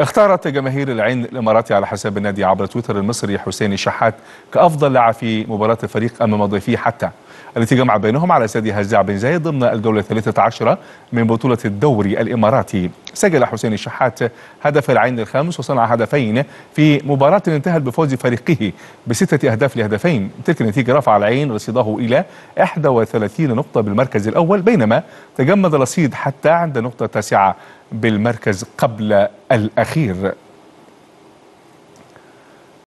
اختارت جماهير العين الاماراتي على حساب النادي عبر تويتر المصري حسين الشحات كافضل لاعب في مباراه الفريق امام ضيفيه حتى التي جمع بينهم على سد هزاع بن زايد ضمن الجولة الثالثة عشرة من بطولة الدوري الإماراتي سجل حسين الشحات هدف العين الخامس وصنع هدفين في مباراة انتهت بفوز فريقه بستة أهداف لهدفين تلك النتيجة رفع العين رصيده إلى 31 نقطة بالمركز الأول بينما تجمد رصيد حتى عند نقطة تاسعة بالمركز قبل الأخير